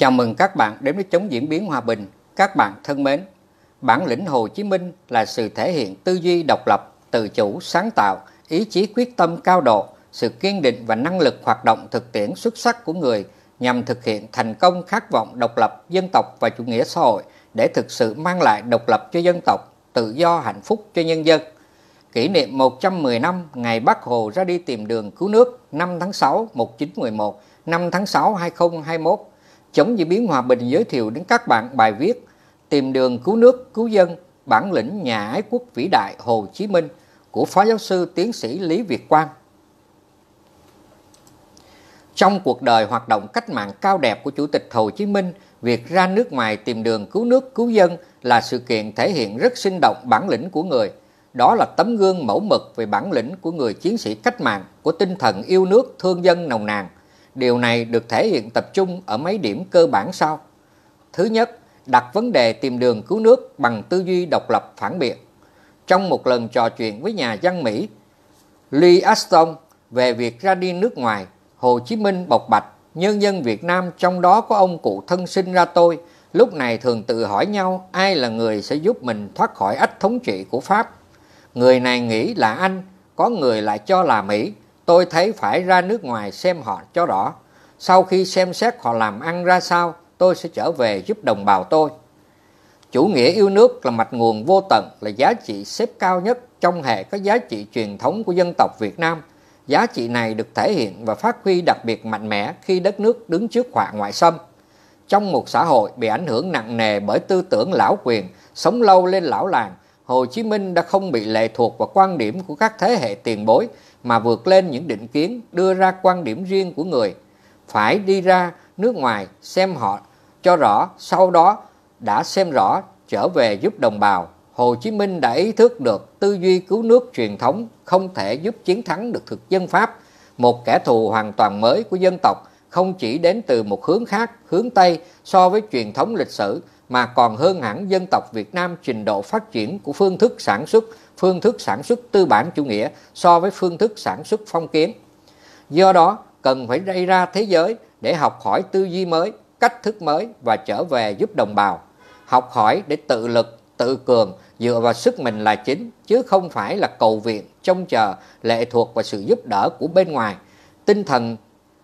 Chào mừng các bạn đến với chống diễn biến hòa bình. Các bạn thân mến, bản lĩnh Hồ Chí Minh là sự thể hiện tư duy độc lập, tự chủ, sáng tạo, ý chí quyết tâm cao độ, sự kiên định và năng lực hoạt động thực tiễn xuất sắc của người nhằm thực hiện thành công khát vọng độc lập, dân tộc và chủ nghĩa xã hội để thực sự mang lại độc lập cho dân tộc, tự do hạnh phúc cho nhân dân. Kỷ niệm 110 năm ngày Bác Hồ ra đi tìm đường cứu nước 5 tháng 6 1911, 5 tháng 6 2021 Chống diễn biến hòa bình giới thiệu đến các bạn bài viết Tìm đường cứu nước, cứu dân, bản lĩnh nhà ái quốc vĩ đại Hồ Chí Minh của Phó Giáo sư Tiến sĩ Lý Việt Quang. Trong cuộc đời hoạt động cách mạng cao đẹp của Chủ tịch Hồ Chí Minh, việc ra nước ngoài tìm đường cứu nước, cứu dân là sự kiện thể hiện rất sinh động bản lĩnh của người. Đó là tấm gương mẫu mực về bản lĩnh của người chiến sĩ cách mạng, của tinh thần yêu nước, thương dân nồng nàn – Điều này được thể hiện tập trung ở mấy điểm cơ bản sau. Thứ nhất, đặt vấn đề tìm đường cứu nước bằng tư duy độc lập phản biện. Trong một lần trò chuyện với nhà dân Mỹ Lee Aston về việc ra đi nước ngoài, Hồ Chí Minh bộc bạch, nhân dân Việt Nam trong đó có ông cụ thân sinh ra tôi, lúc này thường tự hỏi nhau ai là người sẽ giúp mình thoát khỏi ách thống trị của Pháp. Người này nghĩ là Anh, có người lại cho là Mỹ, tôi thấy phải ra nước ngoài xem họ cho rõ sau khi xem xét họ làm ăn ra sao tôi sẽ trở về giúp đồng bào tôi chủ nghĩa yêu nước là mạch nguồn vô tận là giá trị xếp cao nhất trong hệ các giá trị truyền thống của dân tộc việt nam giá trị này được thể hiện và phát huy đặc biệt mạnh mẽ khi đất nước đứng trước họa ngoại xâm trong một xã hội bị ảnh hưởng nặng nề bởi tư tưởng lão quyền sống lâu lên lão làng Hồ Chí Minh đã không bị lệ thuộc vào quan điểm của các thế hệ tiền bối mà vượt lên những định kiến đưa ra quan điểm riêng của người. Phải đi ra nước ngoài xem họ cho rõ, sau đó đã xem rõ trở về giúp đồng bào. Hồ Chí Minh đã ý thức được tư duy cứu nước truyền thống không thể giúp chiến thắng được thực dân Pháp, một kẻ thù hoàn toàn mới của dân tộc không chỉ đến từ một hướng khác, hướng Tây so với truyền thống lịch sử mà còn hơn hẳn dân tộc Việt Nam trình độ phát triển của phương thức sản xuất, phương thức sản xuất tư bản chủ nghĩa so với phương thức sản xuất phong kiến. Do đó, cần phải đi ra thế giới để học hỏi tư duy mới, cách thức mới và trở về giúp đồng bào. Học hỏi để tự lực, tự cường, dựa vào sức mình là chính, chứ không phải là cầu viện, trông chờ, lệ thuộc vào sự giúp đỡ của bên ngoài. Tinh thần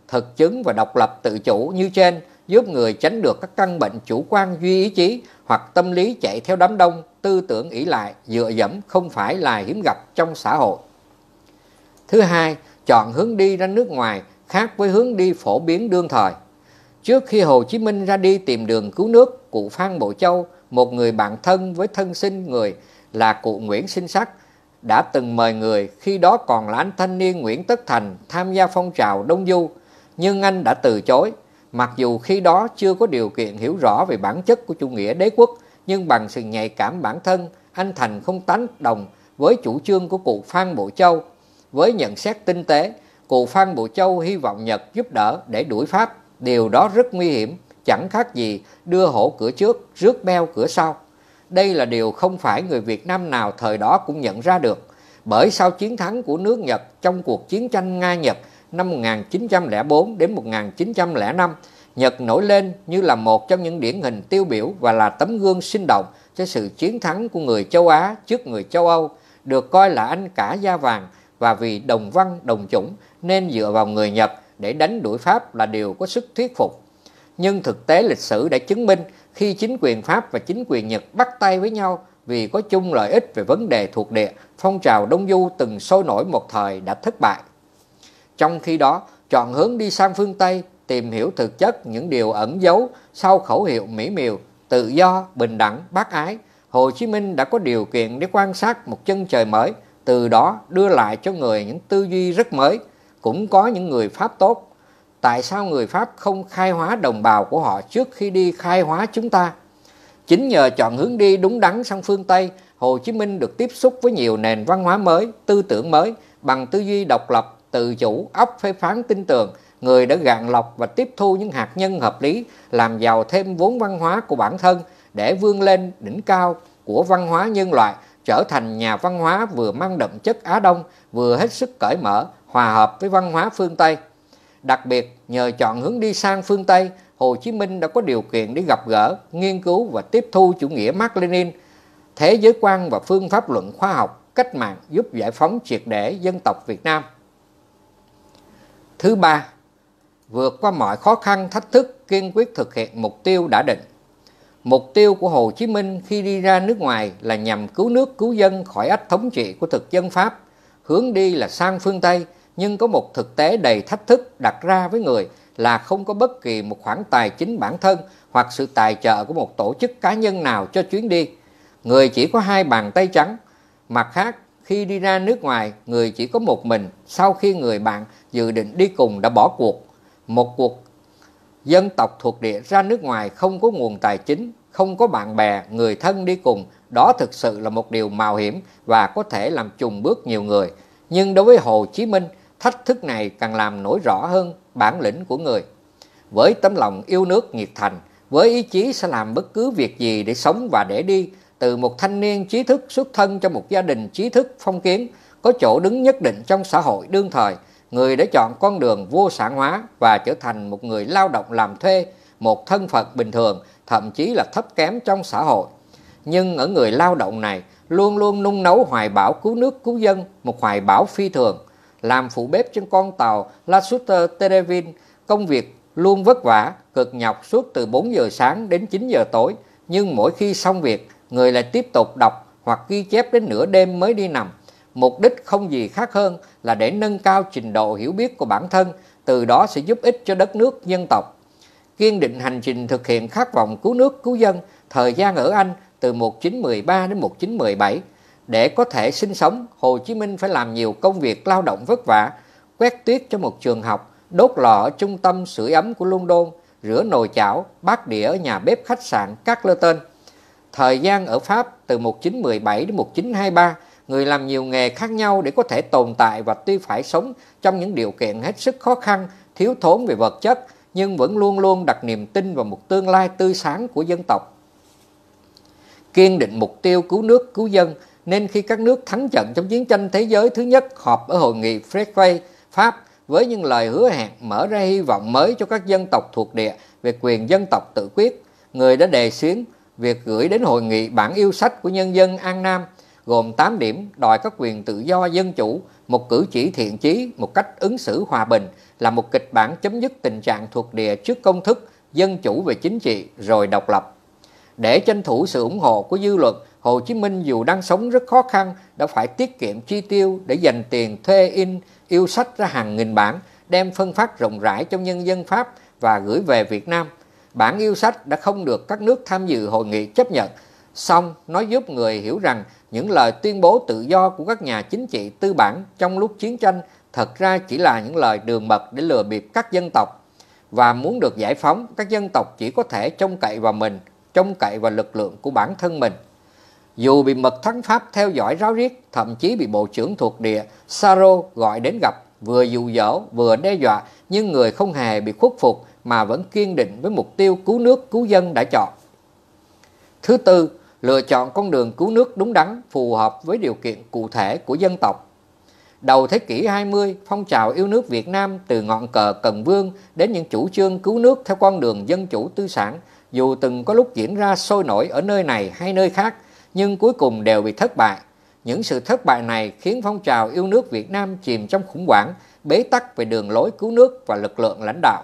thực chứng và độc lập tự chủ như trên – giúp người tránh được các căn bệnh chủ quan duy ý chí hoặc tâm lý chạy theo đám đông, tư tưởng ỷ lại, dựa dẫm không phải là hiếm gặp trong xã hội. Thứ hai, chọn hướng đi ra nước ngoài khác với hướng đi phổ biến đương thời. Trước khi Hồ Chí Minh ra đi tìm đường cứu nước, cụ Phan Bộ Châu, một người bạn thân với thân sinh người là cụ Nguyễn Sinh Sắc, đã từng mời người khi đó còn là anh thanh niên Nguyễn Tất Thành tham gia phong trào Đông Du, nhưng anh đã từ chối Mặc dù khi đó chưa có điều kiện hiểu rõ về bản chất của chủ nghĩa đế quốc, nhưng bằng sự nhạy cảm bản thân, anh Thành không tán đồng với chủ trương của cụ Phan Bộ Châu. Với nhận xét tinh tế, cụ Phan Bộ Châu hy vọng Nhật giúp đỡ để đuổi Pháp. Điều đó rất nguy hiểm, chẳng khác gì đưa hổ cửa trước, rước beo cửa sau. Đây là điều không phải người Việt Nam nào thời đó cũng nhận ra được. Bởi sau chiến thắng của nước Nhật trong cuộc chiến tranh Nga-Nhật năm 1904 đến 1905, Nhật nổi lên như là một trong những điển hình tiêu biểu và là tấm gương sinh động cho sự chiến thắng của người châu Á trước người châu Âu, được coi là anh cả da vàng và vì đồng văn đồng chủng nên dựa vào người Nhật để đánh đuổi Pháp là điều có sức thuyết phục. Nhưng thực tế lịch sử đã chứng minh khi chính quyền Pháp và chính quyền Nhật bắt tay với nhau vì có chung lợi ích về vấn đề thuộc địa, phong trào Đông Du từng sôi nổi một thời đã thất bại. Trong khi đó, chọn hướng đi sang phương Tây, tìm hiểu thực chất những điều ẩn giấu sau khẩu hiệu mỹ miều, tự do, bình đẳng, bác ái, Hồ Chí Minh đã có điều kiện để quan sát một chân trời mới, từ đó đưa lại cho người những tư duy rất mới, cũng có những người Pháp tốt. Tại sao người Pháp không khai hóa đồng bào của họ trước khi đi khai hóa chúng ta? Chính nhờ chọn hướng đi đúng đắn sang phương Tây, Hồ Chí Minh được tiếp xúc với nhiều nền văn hóa mới, tư tưởng mới bằng tư duy độc lập tự chủ, óc phê phán tin tưởng, người đã gạn lọc và tiếp thu những hạt nhân hợp lý, làm giàu thêm vốn văn hóa của bản thân để vươn lên đỉnh cao của văn hóa nhân loại, trở thành nhà văn hóa vừa mang đậm chất Á Đông, vừa hết sức cởi mở, hòa hợp với văn hóa phương Tây. Đặc biệt, nhờ chọn hướng đi sang phương Tây, Hồ Chí Minh đã có điều kiện để gặp gỡ, nghiên cứu và tiếp thu chủ nghĩa Mark Lenin, thế giới quan và phương pháp luận khoa học cách mạng giúp giải phóng triệt để dân tộc Việt Nam. Thứ ba, vượt qua mọi khó khăn, thách thức, kiên quyết thực hiện mục tiêu đã định. Mục tiêu của Hồ Chí Minh khi đi ra nước ngoài là nhằm cứu nước, cứu dân khỏi ách thống trị của thực dân Pháp. Hướng đi là sang phương Tây, nhưng có một thực tế đầy thách thức đặt ra với người là không có bất kỳ một khoản tài chính bản thân hoặc sự tài trợ của một tổ chức cá nhân nào cho chuyến đi. Người chỉ có hai bàn tay trắng, mặt khác khi đi ra nước ngoài người chỉ có một mình sau khi người bạn dự định đi cùng đã bỏ cuộc một cuộc dân tộc thuộc địa ra nước ngoài không có nguồn tài chính không có bạn bè người thân đi cùng đó thực sự là một điều mạo hiểm và có thể làm trùng bước nhiều người nhưng đối với hồ chí minh thách thức này càng làm nổi rõ hơn bản lĩnh của người với tấm lòng yêu nước nhiệt thành với ý chí sẽ làm bất cứ việc gì để sống và để đi từ một thanh niên trí thức xuất thân trong một gia đình trí thức phong kiến có chỗ đứng nhất định trong xã hội đương thời người đã chọn con đường vô sản hóa và trở thành một người lao động làm thuê một thân phận bình thường thậm chí là thấp kém trong xã hội nhưng ở người lao động này luôn luôn nung nấu hoài bão cứu nước cứu dân một hoài bão phi thường làm phụ bếp trên con tàu Lasuter Terevin công việc luôn vất vả cực nhọc suốt từ 4 giờ sáng đến 9 giờ tối nhưng mỗi khi xong việc người lại tiếp tục đọc hoặc ghi chép đến nửa đêm mới đi nằm. Mục đích không gì khác hơn là để nâng cao trình độ hiểu biết của bản thân, từ đó sẽ giúp ích cho đất nước, dân tộc. Kiên định hành trình thực hiện khát vọng cứu nước, cứu dân, thời gian ở Anh từ 1913 đến 1917. Để có thể sinh sống, Hồ Chí Minh phải làm nhiều công việc lao động vất vả, quét tuyết cho một trường học, đốt lò ở trung tâm sưởi ấm của London, rửa nồi chảo, bát đĩa ở nhà bếp khách sạn Cát Lơ Tên. Thời gian ở Pháp từ 1917 đến 1923, người làm nhiều nghề khác nhau để có thể tồn tại và tuy phải sống trong những điều kiện hết sức khó khăn, thiếu thốn về vật chất, nhưng vẫn luôn luôn đặt niềm tin vào một tương lai tươi sáng của dân tộc. Kiên định mục tiêu cứu nước, cứu dân, nên khi các nước thắng trận trong chiến tranh thế giới thứ nhất họp ở hội nghị Fréquay, Pháp với những lời hứa hẹn mở ra hy vọng mới cho các dân tộc thuộc địa về quyền dân tộc tự quyết, người đã đề xuyến việc gửi đến hội nghị bản yêu sách của nhân dân An Nam gồm 8 điểm đòi các quyền tự do dân chủ, một cử chỉ thiện chí, một cách ứng xử hòa bình là một kịch bản chấm dứt tình trạng thuộc địa trước công thức dân chủ về chính trị rồi độc lập. Để tranh thủ sự ủng hộ của dư luận, Hồ Chí Minh dù đang sống rất khó khăn đã phải tiết kiệm chi tiêu để dành tiền thuê in yêu sách ra hàng nghìn bản, đem phân phát rộng rãi trong nhân dân Pháp và gửi về Việt Nam – bản yêu sách đã không được các nước tham dự hội nghị chấp nhận. Song, nó giúp người hiểu rằng những lời tuyên bố tự do của các nhà chính trị tư bản trong lúc chiến tranh thật ra chỉ là những lời đường mật để lừa bịp các dân tộc. Và muốn được giải phóng, các dân tộc chỉ có thể trông cậy vào mình, trông cậy vào lực lượng của bản thân mình. Dù bị mật thắng Pháp theo dõi ráo riết, thậm chí bị bộ trưởng thuộc địa Saro gọi đến gặp, vừa dụ dỗ vừa đe dọa, nhưng người không hề bị khuất phục mà vẫn kiên định với mục tiêu cứu nước cứu dân đã chọn. Thứ tư, lựa chọn con đường cứu nước đúng đắn phù hợp với điều kiện cụ thể của dân tộc. Đầu thế kỷ 20, phong trào yêu nước Việt Nam từ ngọn cờ Cần Vương đến những chủ trương cứu nước theo con đường dân chủ tư sản, dù từng có lúc diễn ra sôi nổi ở nơi này hay nơi khác, nhưng cuối cùng đều bị thất bại. Những sự thất bại này khiến phong trào yêu nước Việt Nam chìm trong khủng hoảng, bế tắc về đường lối cứu nước và lực lượng lãnh đạo.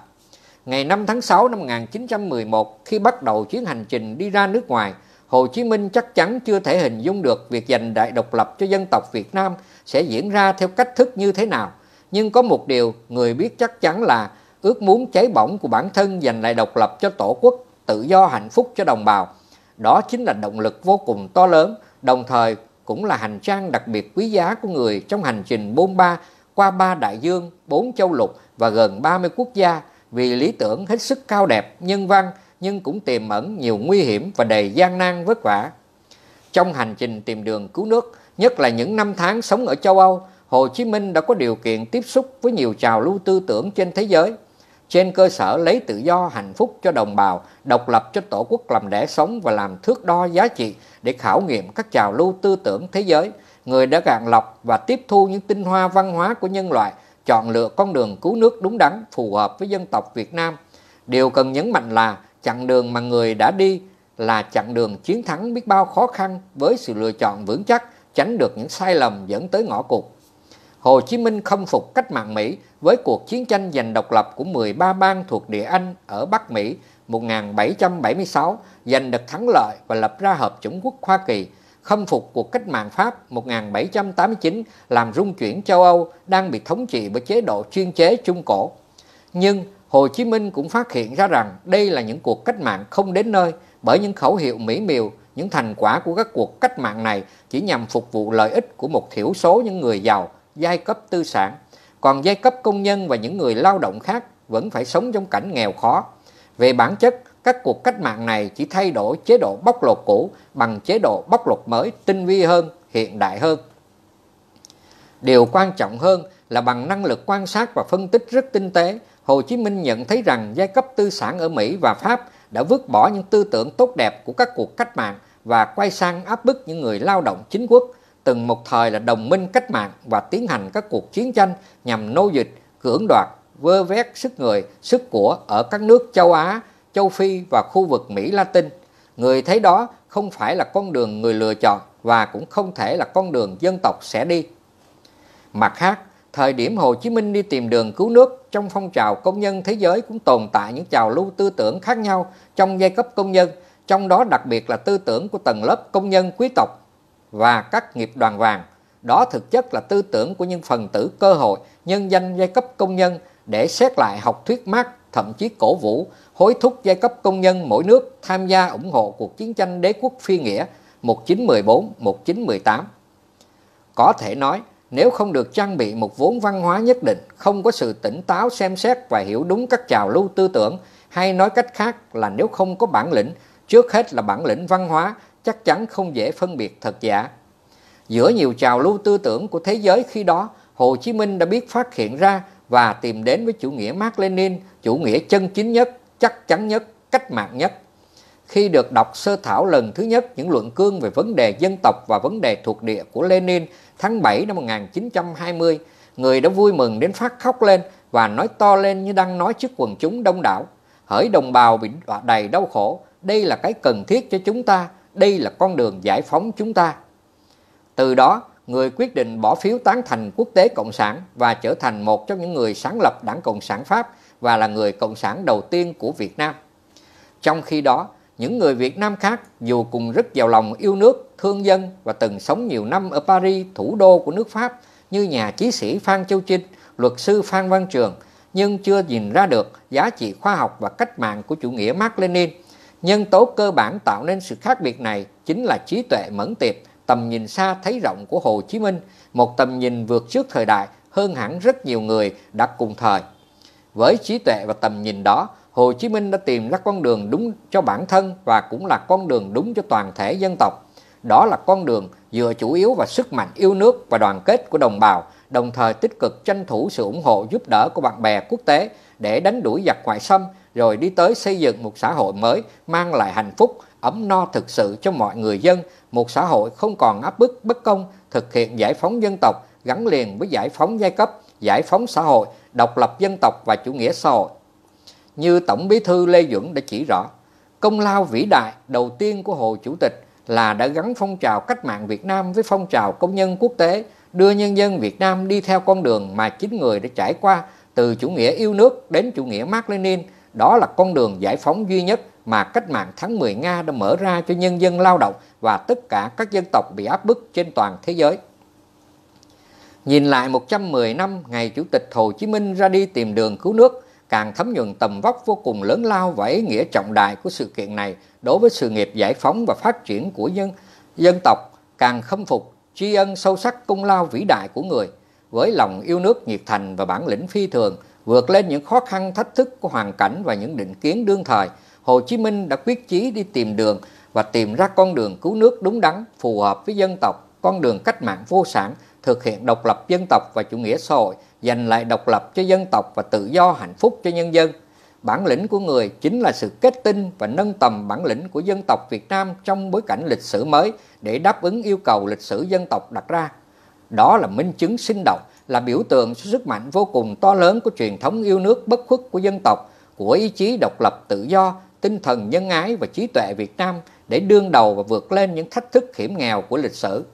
Ngày 5 tháng 6 năm 1911, khi bắt đầu chuyến hành trình đi ra nước ngoài, Hồ Chí Minh chắc chắn chưa thể hình dung được việc giành đại độc lập cho dân tộc Việt Nam sẽ diễn ra theo cách thức như thế nào. Nhưng có một điều người biết chắc chắn là ước muốn cháy bỏng của bản thân giành lại độc lập cho tổ quốc, tự do hạnh phúc cho đồng bào. Đó chính là động lực vô cùng to lớn, đồng thời cũng là hành trang đặc biệt quý giá của người trong hành trình bôn ba qua ba đại dương, bốn châu lục và gần 30 quốc gia vì lý tưởng hết sức cao đẹp, nhân văn nhưng cũng tiềm ẩn nhiều nguy hiểm và đầy gian nan vất vả. Trong hành trình tìm đường cứu nước, nhất là những năm tháng sống ở châu Âu, Hồ Chí Minh đã có điều kiện tiếp xúc với nhiều trào lưu tư tưởng trên thế giới. Trên cơ sở lấy tự do hạnh phúc cho đồng bào, độc lập cho tổ quốc làm đẻ sống và làm thước đo giá trị để khảo nghiệm các trào lưu tư tưởng thế giới, người đã gạn lọc và tiếp thu những tinh hoa văn hóa của nhân loại chọn lựa con đường cứu nước đúng đắn phù hợp với dân tộc Việt Nam. Điều cần nhấn mạnh là chặng đường mà người đã đi là chặng đường chiến thắng biết bao khó khăn với sự lựa chọn vững chắc, tránh được những sai lầm dẫn tới ngõ cụt. Hồ Chí Minh không phục cách mạng Mỹ với cuộc chiến tranh giành độc lập của 13 bang thuộc địa Anh ở Bắc Mỹ 1776, giành được thắng lợi và lập ra Hợp chủng quốc Hoa Kỳ khâm phục cuộc cách mạng Pháp 1789 làm rung chuyển châu Âu đang bị thống trị bởi chế độ chuyên chế Trung Cổ. Nhưng Hồ Chí Minh cũng phát hiện ra rằng đây là những cuộc cách mạng không đến nơi bởi những khẩu hiệu mỹ miều, những thành quả của các cuộc cách mạng này chỉ nhằm phục vụ lợi ích của một thiểu số những người giàu, giai cấp tư sản. Còn giai cấp công nhân và những người lao động khác vẫn phải sống trong cảnh nghèo khó. Về bản chất, các cuộc cách mạng này chỉ thay đổi chế độ bóc lột cũ bằng chế độ bóc lột mới tinh vi hơn, hiện đại hơn. Điều quan trọng hơn là bằng năng lực quan sát và phân tích rất tinh tế, Hồ Chí Minh nhận thấy rằng giai cấp tư sản ở Mỹ và Pháp đã vứt bỏ những tư tưởng tốt đẹp của các cuộc cách mạng và quay sang áp bức những người lao động chính quốc, từng một thời là đồng minh cách mạng và tiến hành các cuộc chiến tranh nhằm nô dịch, cưỡng đoạt, vơ vét sức người, sức của ở các nước châu Á châu Phi và khu vực Mỹ Latin. Người thấy đó không phải là con đường người lựa chọn và cũng không thể là con đường dân tộc sẽ đi. Mặt khác, thời điểm Hồ Chí Minh đi tìm đường cứu nước trong phong trào công nhân thế giới cũng tồn tại những trào lưu tư tưởng khác nhau trong giai cấp công nhân, trong đó đặc biệt là tư tưởng của tầng lớp công nhân quý tộc và các nghiệp đoàn vàng. Đó thực chất là tư tưởng của những phần tử cơ hội, nhân danh giai cấp công nhân để xét lại học thuyết Marx thậm chí cổ vũ, hối thúc giai cấp công nhân mỗi nước tham gia ủng hộ cuộc chiến tranh đế quốc phi nghĩa 1914-1918. Có thể nói, nếu không được trang bị một vốn văn hóa nhất định, không có sự tỉnh táo xem xét và hiểu đúng các trào lưu tư tưởng, hay nói cách khác là nếu không có bản lĩnh, trước hết là bản lĩnh văn hóa, chắc chắn không dễ phân biệt thật giả. Giữa nhiều trào lưu tư tưởng của thế giới khi đó, Hồ Chí Minh đã biết phát hiện ra và tìm đến với chủ nghĩa Mark Lenin, chủ nghĩa chân chính nhất, chắc chắn nhất, cách mạng nhất. Khi được đọc sơ thảo lần thứ nhất những luận cương về vấn đề dân tộc và vấn đề thuộc địa của Lenin tháng 7 năm 1920, người đã vui mừng đến phát khóc lên và nói to lên như đang nói trước quần chúng đông đảo. Hỡi đồng bào bị đầy đau khổ, đây là cái cần thiết cho chúng ta, đây là con đường giải phóng chúng ta. Từ đó, người quyết định bỏ phiếu tán thành quốc tế Cộng sản và trở thành một trong những người sáng lập Đảng Cộng sản Pháp và là người Cộng sản đầu tiên của Việt Nam. Trong khi đó, những người Việt Nam khác dù cùng rất giàu lòng yêu nước, thương dân và từng sống nhiều năm ở Paris, thủ đô của nước Pháp như nhà chí sĩ Phan Châu Trinh, luật sư Phan Văn Trường nhưng chưa nhìn ra được giá trị khoa học và cách mạng của chủ nghĩa Mác Lenin. Nhân tố cơ bản tạo nên sự khác biệt này chính là trí tuệ mẫn tiệp, tầm nhìn xa thấy rộng của Hồ Chí Minh, một tầm nhìn vượt trước thời đại hơn hẳn rất nhiều người đã cùng thời. Với trí tuệ và tầm nhìn đó, Hồ Chí Minh đã tìm ra con đường đúng cho bản thân và cũng là con đường đúng cho toàn thể dân tộc. Đó là con đường dựa chủ yếu vào sức mạnh yêu nước và đoàn kết của đồng bào, đồng thời tích cực tranh thủ sự ủng hộ giúp đỡ của bạn bè quốc tế để đánh đuổi giặc ngoại xâm rồi đi tới xây dựng một xã hội mới mang lại hạnh phúc, ấm no thực sự cho mọi người dân, một xã hội không còn áp bức bất công, thực hiện giải phóng dân tộc gắn liền với giải phóng giai cấp, giải phóng xã hội, độc lập dân tộc và chủ nghĩa xã hội. Như Tổng Bí thư Lê Duẩn đã chỉ rõ, công lao vĩ đại đầu tiên của Hồ Chủ tịch là đã gắn phong trào cách mạng Việt Nam với phong trào công nhân quốc tế, đưa nhân dân Việt Nam đi theo con đường mà chính người đã trải qua từ chủ nghĩa yêu nước đến chủ nghĩa Mác Lênin, đó là con đường giải phóng duy nhất mà cách mạng tháng 10 Nga đã mở ra cho nhân dân lao động và tất cả các dân tộc bị áp bức trên toàn thế giới. Nhìn lại 110 năm ngày Chủ tịch Hồ Chí Minh ra đi tìm đường cứu nước, càng thấm nhuận tầm vóc vô cùng lớn lao và ý nghĩa trọng đại của sự kiện này đối với sự nghiệp giải phóng và phát triển của dân dân tộc, càng khâm phục tri ân sâu sắc công lao vĩ đại của người với lòng yêu nước nhiệt thành và bản lĩnh phi thường, vượt lên những khó khăn thách thức của hoàn cảnh và những định kiến đương thời, Hồ Chí Minh đã quyết chí đi tìm đường và tìm ra con đường cứu nước đúng đắn, phù hợp với dân tộc, con đường cách mạng vô sản, thực hiện độc lập dân tộc và chủ nghĩa xã hội, giành lại độc lập cho dân tộc và tự do hạnh phúc cho nhân dân. Bản lĩnh của người chính là sự kết tinh và nâng tầm bản lĩnh của dân tộc Việt Nam trong bối cảnh lịch sử mới để đáp ứng yêu cầu lịch sử dân tộc đặt ra. Đó là minh chứng sinh động, là biểu tượng cho sức mạnh vô cùng to lớn của truyền thống yêu nước bất khuất của dân tộc, của ý chí độc lập tự do tinh thần nhân ái và trí tuệ Việt Nam để đương đầu và vượt lên những thách thức hiểm nghèo của lịch sử.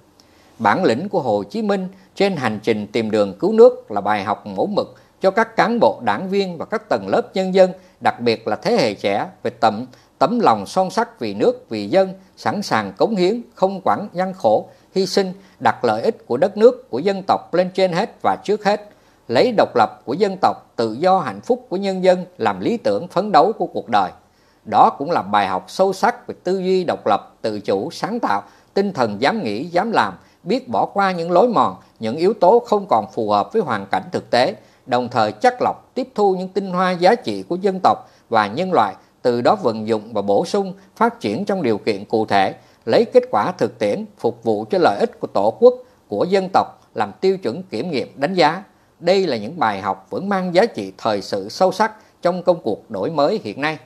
Bản lĩnh của Hồ Chí Minh trên hành trình tìm đường cứu nước là bài học mẫu mực cho các cán bộ đảng viên và các tầng lớp nhân dân, đặc biệt là thế hệ trẻ về tầm tấm lòng son sắc vì nước, vì dân, sẵn sàng cống hiến, không quản gian khổ, hy sinh, đặt lợi ích của đất nước, của dân tộc lên trên hết và trước hết, lấy độc lập của dân tộc, tự do hạnh phúc của nhân dân làm lý tưởng phấn đấu của cuộc đời. Đó cũng là bài học sâu sắc về tư duy độc lập, tự chủ, sáng tạo, tinh thần dám nghĩ, dám làm, biết bỏ qua những lối mòn, những yếu tố không còn phù hợp với hoàn cảnh thực tế, đồng thời chắc lọc, tiếp thu những tinh hoa giá trị của dân tộc và nhân loại, từ đó vận dụng và bổ sung, phát triển trong điều kiện cụ thể, lấy kết quả thực tiễn phục vụ cho lợi ích của tổ quốc, của dân tộc làm tiêu chuẩn kiểm nghiệm đánh giá. Đây là những bài học vẫn mang giá trị thời sự sâu sắc trong công cuộc đổi mới hiện nay.